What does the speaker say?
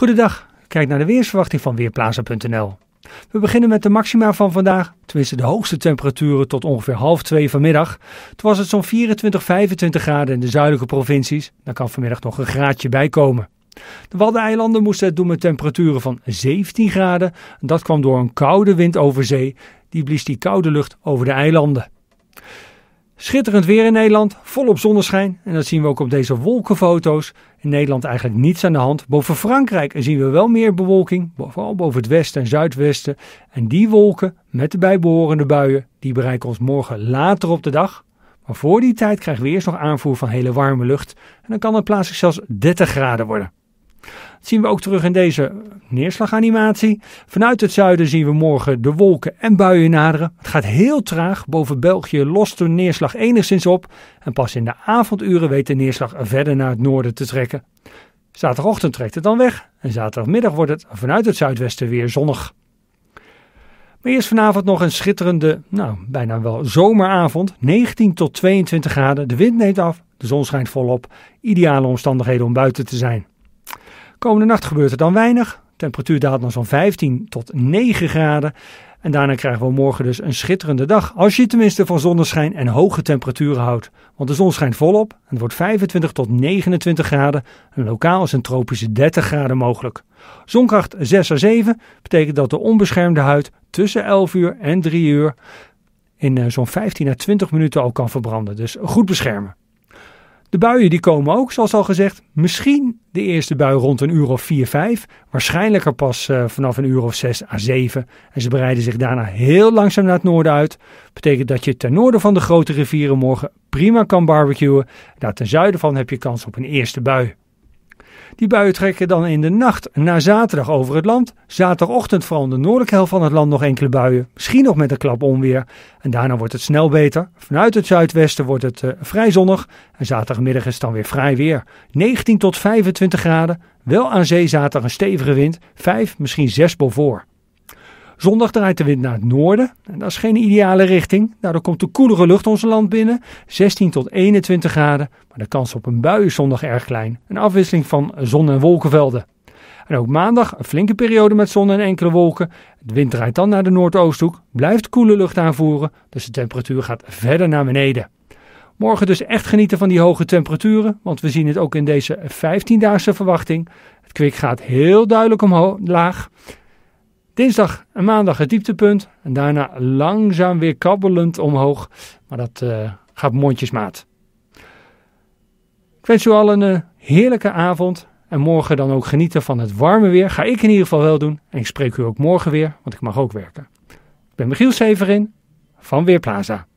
Goedendag, kijk naar de weersverwachting van Weerplaza.nl. We beginnen met de maxima van vandaag, tenminste de hoogste temperaturen tot ongeveer half twee vanmiddag. Toen was het zo'n 24, 25 graden in de zuidelijke provincies. Dan kan vanmiddag nog een graadje bijkomen. De Waddeneilanden moesten het doen met temperaturen van 17 graden. Dat kwam door een koude wind over zee. Die blies die koude lucht over de eilanden. Schitterend weer in Nederland, volop zonneschijn. En dat zien we ook op deze wolkenfoto's. In Nederland eigenlijk niets aan de hand. Boven Frankrijk zien we wel meer bewolking, vooral boven het westen en zuidwesten. En die wolken, met de bijbehorende buien, die bereiken ons morgen later op de dag. Maar voor die tijd krijgen we eerst nog aanvoer van hele warme lucht. En dan kan het plaatselijk zelfs 30 graden worden. Dat zien we ook terug in deze neerslaganimatie. Vanuit het zuiden zien we morgen de wolken en buien naderen. Het gaat heel traag. Boven België lost de neerslag enigszins op. En pas in de avonduren weet de neerslag verder naar het noorden te trekken. Zaterdagochtend trekt het dan weg. En zaterdagmiddag wordt het vanuit het zuidwesten weer zonnig. Maar eerst vanavond nog een schitterende, nou bijna wel zomeravond. 19 tot 22 graden. De wind neemt af. De zon schijnt volop. Ideale omstandigheden om buiten te zijn. Komende nacht gebeurt er dan weinig. Temperatuur daalt naar zo'n 15 tot 9 graden. En daarna krijgen we morgen dus een schitterende dag. Als je tenminste van zonneschijn en hoge temperaturen houdt. Want de zon schijnt volop en het wordt 25 tot 29 graden. En lokaal is een tropische 30 graden mogelijk. Zonkracht 6 à 7 betekent dat de onbeschermde huid tussen 11 uur en 3 uur in eh, zo'n 15 à 20 minuten al kan verbranden. Dus goed beschermen. De buien die komen ook, zoals al gezegd, misschien de eerste bui rond een uur of 4, 5. Waarschijnlijker pas eh, vanaf een uur of 6 à 7. En ze bereiden zich daarna heel langzaam naar het noorden uit. Betekent dat je ten noorden van de grote rivieren morgen prima kan barbecuen. Daar ten zuiden van heb je kans op een eerste bui. Die buien trekken dan in de nacht naar zaterdag over het land. Zaterdagochtend vooral in de noordelijke helft van het land nog enkele buien. Misschien nog met een klap onweer. En daarna wordt het snel beter. Vanuit het zuidwesten wordt het eh, vrij zonnig. En zaterdagmiddag is het dan weer vrij weer. 19 tot 25 graden. Wel aan zee zaterdag een stevige wind. 5, misschien 6 boven voor. Zondag draait de wind naar het noorden. En dat is geen ideale richting. Nou, Daardoor komt de koelere lucht ons land binnen. 16 tot 21 graden. Maar de kans op een bui is zondag erg klein. Een afwisseling van zon- en wolkenvelden. En ook maandag een flinke periode met zon en enkele wolken. De wind draait dan naar de noordoosthoek, blijft koele lucht aanvoeren, dus de temperatuur gaat verder naar beneden. Morgen dus echt genieten van die hoge temperaturen, want we zien het ook in deze 15-daagse verwachting. Het kwik gaat heel duidelijk omlaag Dinsdag en maandag het dieptepunt. En daarna langzaam weer kabbelend omhoog. Maar dat eh, gaat mondjesmaat. Ik wens u allen een eh, heerlijke avond. En morgen dan ook genieten van het warme weer. Ga ik in ieder geval wel doen. En ik spreek u ook morgen weer, want ik mag ook werken. Ik ben Michiel Severin van Weerplaza.